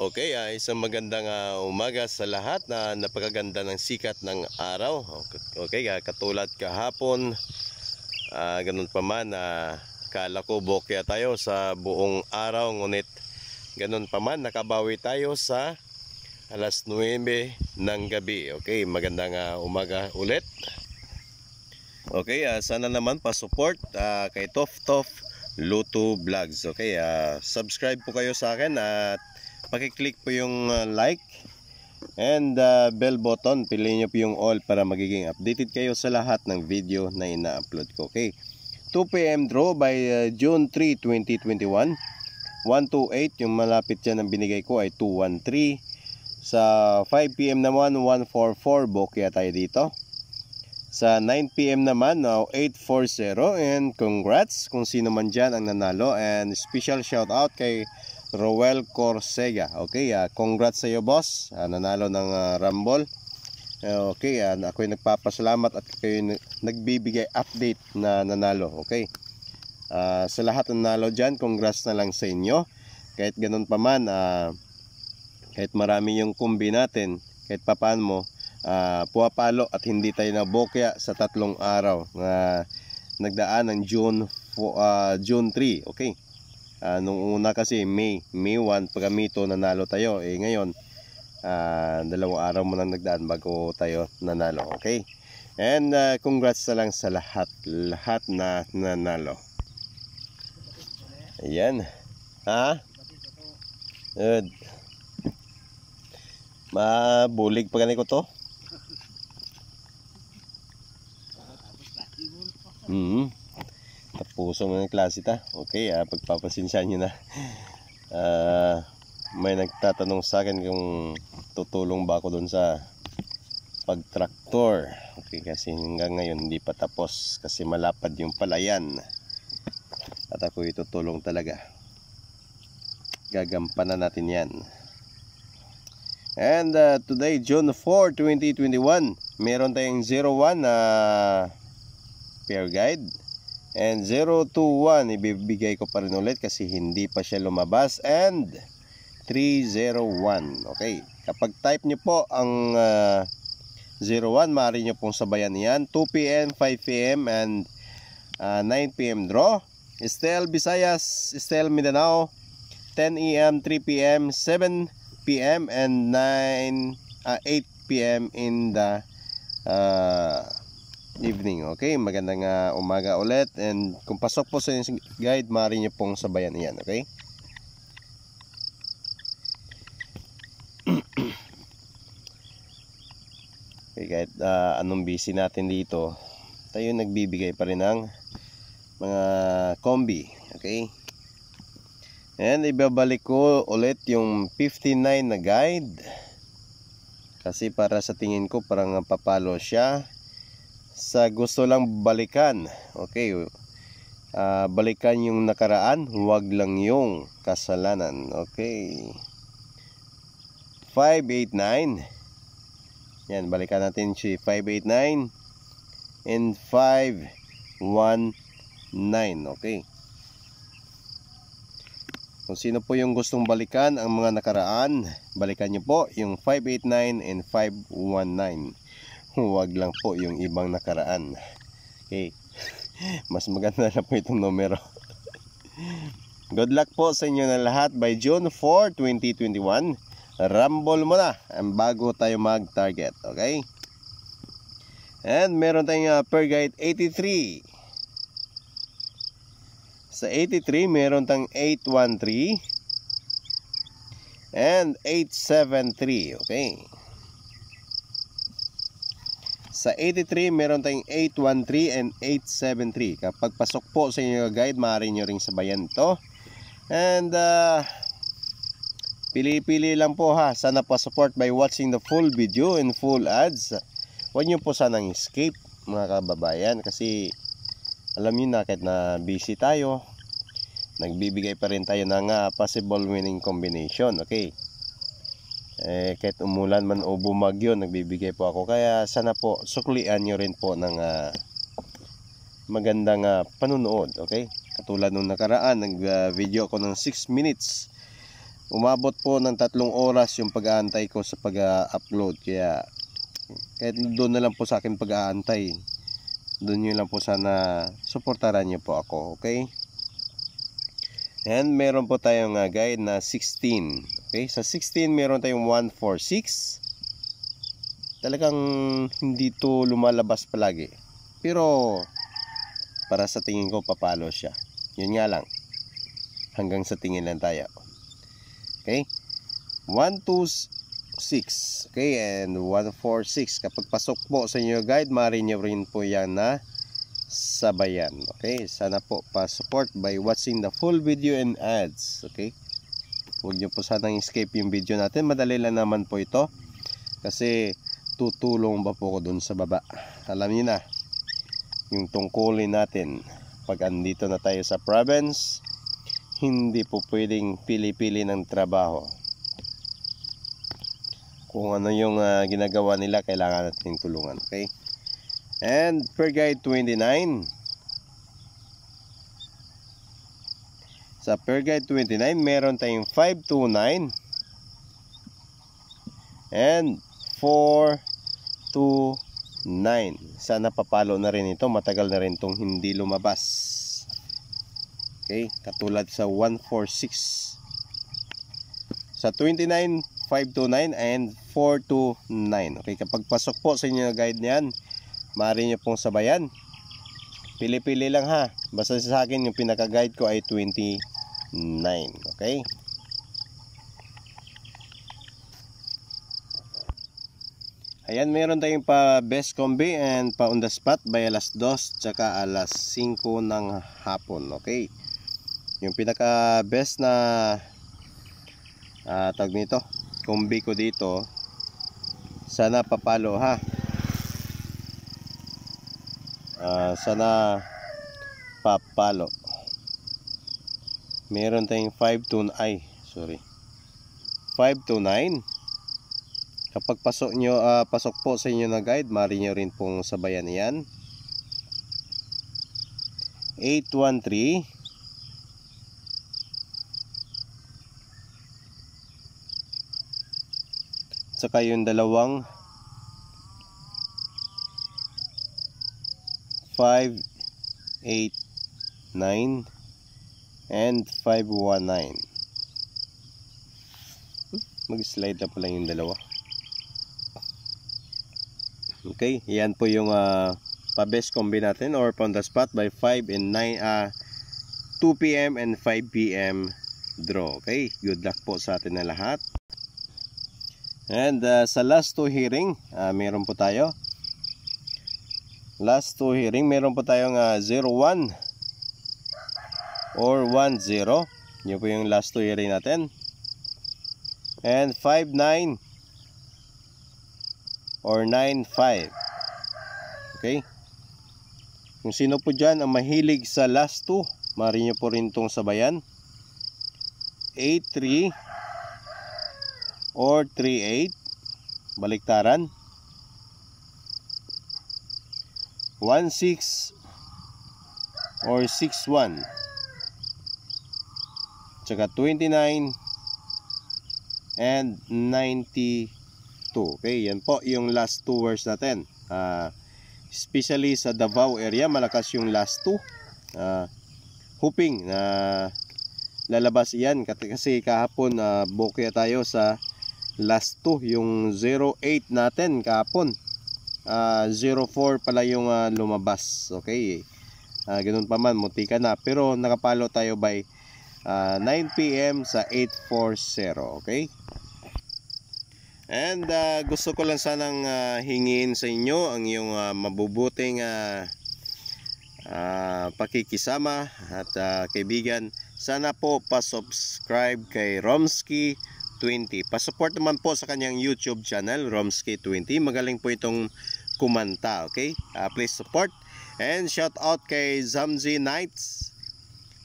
Okay, uh, isang magandang uh, umaga sa lahat na napakaganda ng sikat ng araw. Okay, uh, katulad kahapon, uh, ganun pa man, uh, kala ko bokya tayo sa buong araw. Ngunit ganun pa man, nakabawi tayo sa alas 9 ng gabi. Okay, magandang uh, umaga ulit. Okay, uh, sana naman pa-support uh, kay Tof Tof Luto Vlogs. Okay, uh, subscribe po kayo sa akin at Pakiclick po yung uh, like and uh, bell button. Piliin nyo po yung all para magiging updated kayo sa lahat ng video na ina-upload ko. Okay. 2pm draw by uh, June 3, 2021. 128 yung malapit dyan ang binigay ko ay 213. Sa 5pm naman 144 bokeh tayo dito. Sa 9pm naman now uh, 840 and congrats kung sino man dyan ang nanalo and special shout out kay Roel Corsega. Okay, uh, congrats sa iyo boss. Uh, nanalo ng uh, ah, Rumble. Uh, okay, uh, ako'y nagpapasalamat at kayo nagbibigay update na nanalo. Okay. Uh, sa lahat ng nanalo dyan, congrats na lang sa inyo. Kahit ganun pa man, uh, kahit marami yung kumbi natin, kahit papaan mo, uh, puwapalo at hindi tayo nabokya sa tatlong araw na uh, nagdaan ng June, uh, June 3. Okay uh, nung una kasi May May 1 pagka May nanalo tayo eh ngayon uh, dalawang araw mo nang nagdaan bago tayo nanalo okay and uh, congrats na lang sa lahat lahat na nanalo ayan ha good mabulig pa ganito to mm -hmm puso na ng klase ta. Okay, ah, pagpapasinsya nyo na. ah, may nagtatanong sa akin kung tutulong ba ako doon sa pagtraktor. Okay, kasi hanggang ngayon hindi pa tapos kasi malapad yung palayan. At ako itutulong talaga. Gagampanan natin yan. And uh, today, June 4, 2021, meron tayong 01 na uh, pair guide And 021, ibibigay ko pa rin ulit kasi hindi pa siya lumabas. And 301. Okay. Kapag type nyo po ang uh, ah, 01, maaari nyo pong sabayan niyan. 2pm, 5pm, and uh, ah, 9pm draw. Estel Visayas, Estel Mindanao, 10am, 3pm, 7pm, and 9, uh, 8pm in the uh, evening. Okay, magandang uh, umaga ulit. And kung pasok po sa guide, maaari nyo pong sabayan yan. Okay? okay kahit uh, anong busy natin dito, tayo nagbibigay pa rin ng mga kombi Okay? And ibabalik ko ulit yung 59 na guide. Kasi para sa tingin ko parang papalo siya sa gusto lang balikan. Okay, uh, balikan yung nakaraan, huwag lang yung kasalanan. Okay. 589. Yan, balikan natin si 589 and 519. Okay. Kung sino po yung gustong balikan ang mga nakaraan, balikan nyo po yung 589 and 519. Huwag lang po yung ibang nakaraan. Okay. Mas maganda na po itong numero. Good luck po sa inyo na lahat by June 4, 2021. Rumble muna bago tayo mag-target. Okay? And meron tayong uh, per guide 83. Sa 83, meron tang 813 and 873. Okay? Sa 83, meron tayong 813 and 873. Kapag pasok po sa inyo guide, maaari nyo ring sabayan to. And uh, pili-pili lang po ha. Sana po support by watching the full video and full ads. Huwag nyo po sanang escape mga kababayan kasi alam niyo na kahit na busy tayo, nagbibigay pa rin tayo ng uh, possible winning combination. Okay eh, kahit umulan man o bumagyo nagbibigay po ako kaya sana po suklian nyo rin po ng uh, magandang uh, panunood okay katulad nung nakaraan nag uh, video ako ng 6 minutes umabot po ng tatlong oras yung pag-aantay ko sa pag-upload kaya kahit doon na lang po sa akin pag-aantay doon nyo lang po sana suportaran nyo po ako okay and meron po tayong uh, guide na 16 Okay, sa 16 meron tayong 146. Talagang hindi to lumalabas palagi. Pero para sa tingin ko papalo siya. Yun nga lang. Hanggang sa tingin lang tayo. Okay? 126. Okay, and 146. Kapag pasok po sa inyo guide, marinyo rin po yan na sabayan. Okay, sana po pa-support by watching the full video and ads. Okay? Huwag nyo po sanang escape yung video natin. Madali lang naman po ito. Kasi tutulong ba po ko dun sa baba. Alam niyo na, yung tungkulin natin. Pag andito na tayo sa province, hindi po pwedeng pili-pili ng trabaho. Kung ano yung uh, ginagawa nila, kailangan natin tulungan. Okay? And per guide 29, Sa per guide 29, meron tayong 529 and 429. Sana papalo na rin ito. Matagal na rin itong hindi lumabas. Okay, katulad sa 146. Sa 29, 529 and 429. Okay, kapag pasok po sa inyo na guide niyan, maaari nyo pong sabayan Pili-pili lang ha. Basta sa akin yung pinaka-guide ko ay 29. Okay? Ayan, meron tayong pa best combi and pa on the spot by alas 2 tsaka alas 5 ng hapon. Okay. Yung pinaka best na uh, ah, tag nito, combi ko dito. Sana papalo ha uh, sana papalo meron tayong 5 to ay sorry 5 to 9 kapag pasok nyo uh, pasok po sa inyo na guide mari nyo rin pong sabayan yan 813 saka yung dalawang 5, 8, 9 and 519 mag slide na pala yung dalawa okay yan po yung uh, ah, pa best combi natin or pound the spot by 5 and 9 uh, 2pm and 5pm draw okay good luck po sa atin na lahat and uh, sa last two hearing uh, meron po tayo Last two hearing, meron po tayong uh, ah, 01 or 10. Yun po yung last two hearing natin. And 59 or 95. Okay? Kung sino po dyan ang mahilig sa last two, maaari nyo po rin itong sabayan. 83 or 38 8 baliktaran 1.6 or 6.1 tsaka 29 and 92 okay yan po yung last two words natin uh, especially sa Davao area malakas yung last two uh, hoping na lalabas yan kasi kahapon uh, ah, bokeh tayo sa last two yung 08 natin kahapon uh, ah, 04 pala yung uh, lumabas okay uh, ganun pa man muntika na pero nakapalo tayo by uh, 9pm sa 840 okay and uh, gusto ko lang sanang uh, hingin sa inyo ang iyong uh, mabubuting uh, uh, pakikisama at uh, kaibigan sana po pa-subscribe kay Romsky 20. Pa-support naman po sa kanyang YouTube channel, Romsky20. Magaling po itong kumanta. Okay? Uh, please support. And shout out kay Zamzi Knights.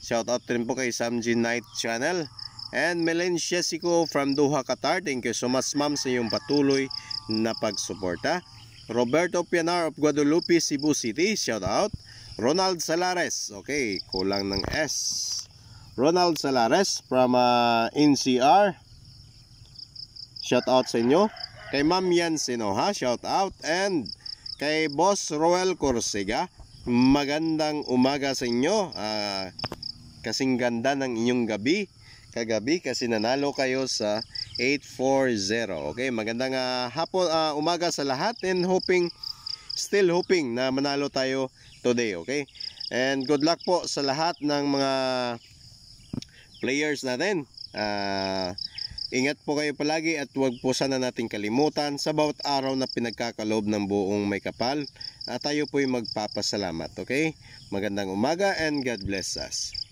Shout out rin po kay Zamzi Knight Channel. And Melin Shesico from Doha, Qatar. Thank you so much ma'am sa iyong patuloy na pagsuporta. Roberto Pianar of Guadalupe, Cebu City. Shout out. Ronald Salares. Okay, kulang ng S. Ronald Salares from uh, ah, NCR. Shout out sa inyo. Kay Ma'am Yan Sinoha, shout out. And kay Boss Roel Corsiga. Magandang umaga sa inyo. Uh, kasing ganda ng inyong gabi. Kagabi kasi nanalo kayo sa 840. Okay, magandang uh, hapon uh, umaga sa lahat and hoping still hoping na manalo tayo today, okay? And good luck po sa lahat ng mga players natin. Uh, Ingat po kayo palagi at huwag po sana nating kalimutan sa bawat araw na pinagkakalob ng buong may kapal na tayo po'y magpapasalamat. Okay? Magandang umaga and God bless us.